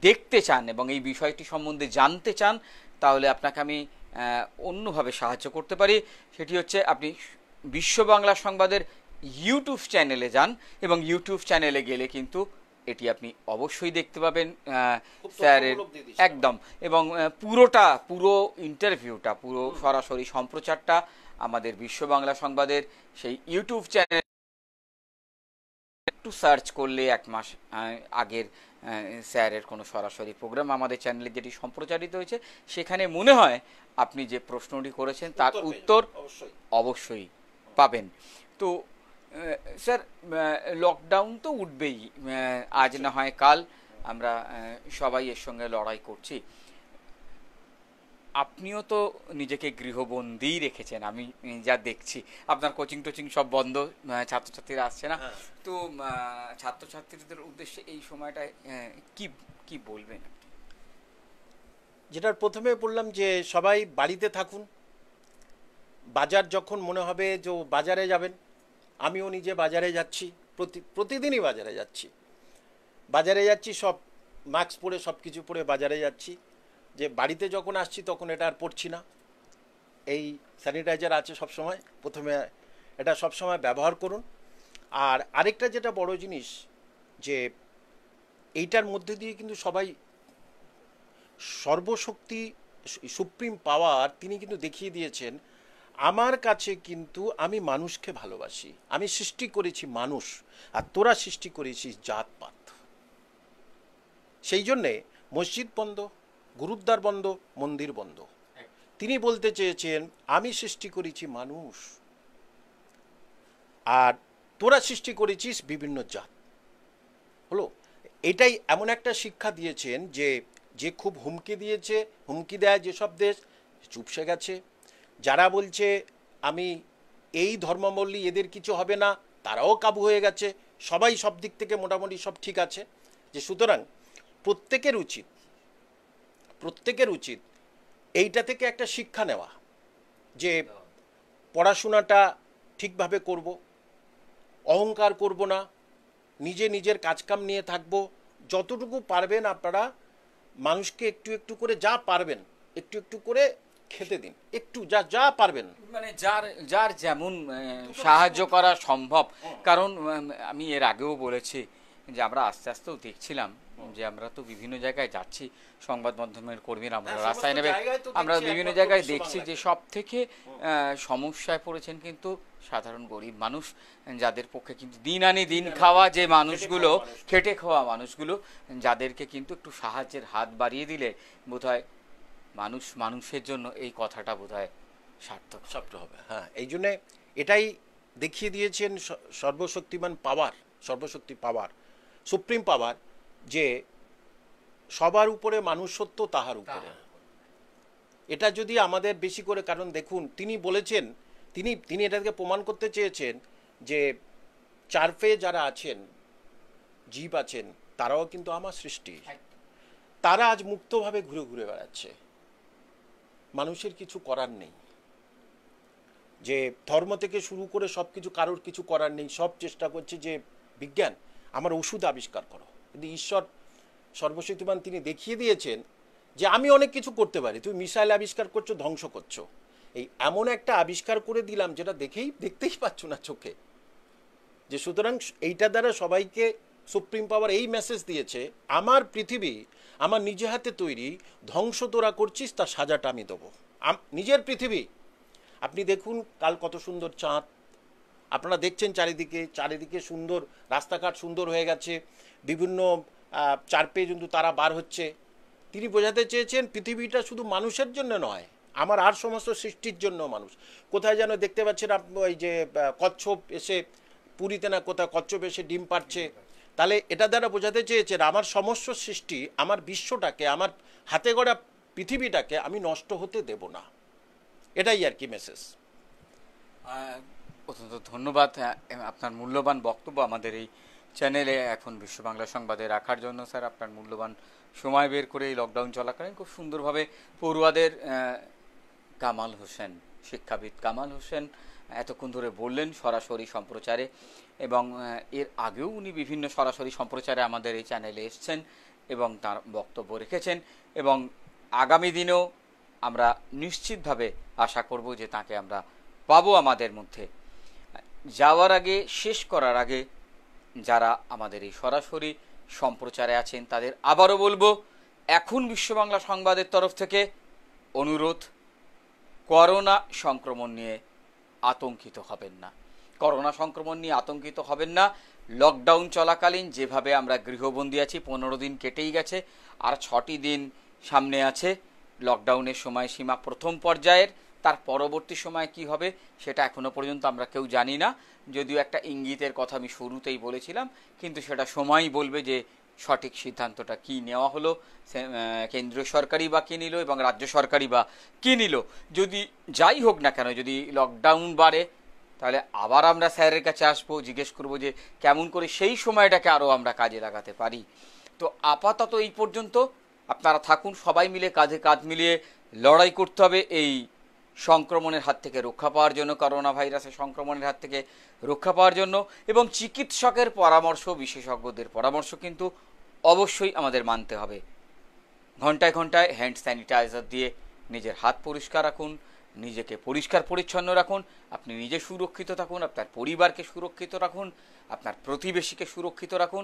দেখতে চান এবং এই বিষয়টি সম্বন্ধে জানতে চান তাহলে আপনাকে আমি অন্যভাবে সাহায্য করতে পারি সেটি হচ্ছে আপনি বিশ্ব বাংলা সংবাদের ইউটিউব চ্যানেলে যান এবং ইউটিউব চ্যানেলে গেলে কিন্তু এটি আপনি অবশ্যই দেখতে পাবেন স্যারের একদম এবং পুরোটা পুরো ইন্টারভিউটা পুরো সরাসরি সম্প্রচারটা আমাদের বিশ্ব বাংলা সংবাদের সেই ইউটিউব চ্যানেল একটু সার্চ করলে এক মাস আগের স্যারের কোনো সরাসরি প্রোগ্রাম আমাদের চ্যানেলে যেটি সম্প্রচারিত হয়েছে সেখানে মনে হয় আপনি যে প্রশ্নটি করেছেন তার উত্তর অবশ্যই পাবেন তো স্যার লকডাউন তো উঠবেই আজ আচ্ছা। না হয় কাল আমরা সবাই এর সঙ্গে লড়াই করছি আপনিও তো নিজেকে গৃহবন্দী রেখেছেন আমি যা দেখছি আপনার কোচিং টোচিং সব বন্ধ ছাত্রছাত্রীরা আসছে না হ্যাঁ। তো ছাত্রছাত্রীদের উদ্দেশ্যে এই সময়টা কি কি বলবেন যেটার প্রথমে বললাম যে সবাই বাড়িতে থাকুন বাজার যখন মনে হবে যে বাজারে যাবেন আমিও নিজে বাজারে যাচ্ছি প্রতি প্রতিদিনই বাজারে যাচ্ছি বাজারে যাচ্ছি সব মাস্ক পরে সব কিছু পরে বাজারে যাচ্ছি যে বাড়িতে যখন আসছি তখন এটা আর পড়ছি না এই স্যানিটাইজার আছে সব সময় প্রথমে এটা সব সময় ব্যবহার করুন আর আরেকটা যেটা বড় জিনিস যে এইটার মধ্যে দিয়ে কিন্তু সবাই সর্বশক্তি সুপ্রিম পাওয়ার তিনি কিন্তু দেখিয়ে দিয়েছেন আমার কাছে কিন্তু আমি মানুষকে ভালোবাসি আমি সৃষ্টি করেছি মানুষ আর তোরা সৃষ্টি করেছিস জাতপাত সেই জন্যে মসজিদ বন্ধ গুরুদ্বার বন্ধ মন্দির বন্ধ তিনি বলতে চেয়েছেন আমি সৃষ্টি করেছি মানুষ আর তোরা সৃষ্টি করেছিস বিভিন্ন জাত হলো এটাই এমন একটা শিক্ষা দিয়েছেন যে যে খুব হুমকি দিয়েছে হুমকি দেয় যেসব দেশ চুপসে গেছে যারা বলছে আমি এই বললি এদের কিছু হবে না তারাও কাবু হয়ে গেছে সবাই সব দিক থেকে মোটামুটি সব ঠিক আছে যে সুতরাং প্রত্যেকের উচিত প্রত্যেকের উচিত এইটা থেকে একটা শিক্ষা নেওয়া যে পড়াশোনাটা ঠিকভাবে করব অহংকার করব না নিজে নিজের কাজকাম নিয়ে থাকব যতটুকু পারবেন আপনারা মানুষকে একটু একটু করে যা পারবেন একটু একটু করে খেতে দিন একটু যা যা পারবেন মানে যার যার যেমন সাহায্য করা সম্ভব কারণ আমি এর আগেও বলেছি যে আমরা আস্তে আস্তেও দেখছিলাম যে আমরা তো বিভিন্ন জায়গায় যাচ্ছি সংবাদ মাধ্যমের কর্মীরা আমরা হ্যাঁ, রাস্তায় নেবে আমরা বিভিন্ন জায়গায় দেখছি যে সব থেকে সমস্যায় পড়েছেন কিন্তু সাধারণ গরিব মানুষ যাদের পক্ষে কিন্তু দিন আনি দিন খাওয়া যে মানুষগুলো খেটে খাওয়া মানুষগুলো যাদেরকে কিন্তু একটু সাহায্যের হাত বাড়িয়ে দিলে বোধহয় মানুষ মানুষের জন্য এই কথাটা বোধ হয় সার্থক সার্থক হবে হ্যাঁ এই জন্যে এটাই দেখিয়ে দিয়েছেন সর্বশক্তিমান পাওয়ার সর্বশক্তি পাওয়ার সুপ্রিম পাওয়ার যে সবার উপরে মানুষত্ব তাহার উপরে এটা যদি আমাদের বেশি করে কারণ দেখুন তিনি বলেছেন তিনি তিনি এটাকে প্রমাণ করতে চেয়েছেন যে চারফে যারা আছেন জীব আছেন তারাও কিন্তু আমার সৃষ্টি তারা আজ মুক্তভাবে ঘুরে ঘুরে বেড়াচ্ছে মানুষের কিছু করার নেই যে ধর্ম থেকে শুরু করে সব কিছু কারোর কিছু করার নেই সব চেষ্টা করছে যে বিজ্ঞান আমার ওষুধ আবিষ্কার করো কিন্তু ঈশ্বর সর্বশক্তিমান তিনি দেখিয়ে দিয়েছেন যে আমি অনেক কিছু করতে পারি তুমি মিসাইল আবিষ্কার করছো ধ্বংস করছো এই এমন একটা আবিষ্কার করে দিলাম যেটা দেখেই দেখতেই পাচ্ছ না চোখে যে সুতরাং এইটা দ্বারা সবাইকে সুপ্রিম পাওয়ার এই মেসেজ দিয়েছে আমার পৃথিবী আমার নিজে হাতে তৈরি ধ্বংস তোরা করছিস তার সাজাটা আমি দেবো নিজের পৃথিবী আপনি দেখুন কাল কত সুন্দর চাঁদ আপনারা দেখছেন চারিদিকে চারিদিকে সুন্দর রাস্তাঘাট সুন্দর হয়ে গেছে বিভিন্ন চারপে কিন্তু তারা বার হচ্ছে তিনি বোঝাতে চেয়েছেন পৃথিবীটা শুধু মানুষের জন্য নয় আমার আর সমস্ত সৃষ্টির জন্য মানুষ কোথায় যেন দেখতে পাচ্ছেন ওই যে কচ্ছপ এসে পুরীতে না কোথায় কচ্ছপ এসে ডিম পাচ্ছে তাহলে এটা দ্বারা বোঝাতে চেয়েছেন আমার সমস্ত সৃষ্টি আমার বিশ্বটাকে আমার হাতে গড়া পৃথিবীটাকে আমি নষ্ট হতে দেব না এটাই আর কি মেসেজ অত্যন্ত ধন্যবাদ আপনার মূল্যবান বক্তব্য আমাদের এই চ্যানেলে এখন বিশ্ব বাংলা সংবাদে রাখার জন্য স্যার আপনার মূল্যবান সময় বের করে এই লকডাউন চলাকালীন খুব সুন্দরভাবে পড়ুয়াদের কামাল হোসেন শিক্ষাবিদ কামাল হোসেন এতক্ষণ ধরে বললেন সরাসরি সম্প্রচারে এবং এর আগেও উনি বিভিন্ন সরাসরি সম্প্রচারে আমাদের এই চ্যানেলে এসছেন এবং তার বক্তব্য রেখেছেন এবং আগামী দিনেও আমরা নিশ্চিতভাবে আশা করব যে তাকে আমরা পাবো আমাদের মধ্যে যাওয়ার আগে শেষ করার আগে যারা আমাদের এই সরাসরি সম্প্রচারে আছেন তাদের আবারও বলবো এখন বিশ্ববাংলা সংবাদের তরফ থেকে অনুরোধ করোনা সংক্রমণ নিয়ে আতঙ্কিত হবেন না করোনা সংক্রমণ নিয়ে আতঙ্কিত হবেন না লকডাউন চলাকালীন যেভাবে আমরা গৃহবন্দী আছি পনেরো দিন কেটেই গেছে আর ছটি দিন সামনে আছে লকডাউনের সময়সীমা প্রথম পর্যায়ের তার পরবর্তী সময় কি হবে সেটা এখনও পর্যন্ত আমরা কেউ জানি না যদিও একটা ইঙ্গিতের কথা আমি শুরুতেই বলেছিলাম কিন্তু সেটা সময়ই বলবে যে সঠিক সিদ্ধান্তটা কি নেওয়া হলো কেন্দ্রীয় সরকারই বা কে নিল এবং রাজ্য সরকারই বা কে নিল যদি যাই হোক না কেন যদি লকডাউন বাড়ে তাহলে আবার আমরা স্যারের কাছে আসবো জিজ্ঞেস করবো যে কেমন করে সেই সময়টাকে আরও আমরা কাজে লাগাতে পারি তো আপাতত এই পর্যন্ত আপনারা থাকুন সবাই মিলে কাঁধে কাঁধ মিলিয়ে লড়াই করতে হবে এই সংক্রমণের হাত থেকে রক্ষা পাওয়ার জন্য করোনা ভাইরাসের সংক্রমণের হাত থেকে রক্ষা পাওয়ার জন্য এবং চিকিৎসকের পরামর্শ বিশেষজ্ঞদের পরামর্শ কিন্তু অবশ্যই আমাদের মানতে হবে ঘন্টায় ঘন্টায় হ্যান্ড স্যানিটাইজার দিয়ে নিজের হাত পরিষ্কার রাখুন নিজেকে পরিষ্কার পরিচ্ছন্ন রাখুন আপনি নিজে সুরক্ষিত থাকুন আপনার পরিবারকে সুরক্ষিত রাখুন আপনার প্রতিবেশীকে সুরক্ষিত রাখুন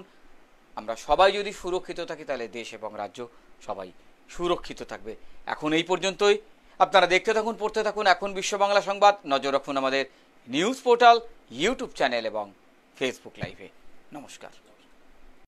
আমরা সবাই যদি সুরক্ষিত থাকি তাহলে দেশ এবং রাজ্য সবাই সুরক্ষিত থাকবে এখন এই পর্যন্তই আপনারা দেখতে থাকুন পড়তে থাকুন এখন বিশ্ব বাংলা সংবাদ নজর রাখুন আমাদের নিউজ পোর্টাল ইউটিউব চ্যানেল এবং ফেসবুক লাইভে নমস্কার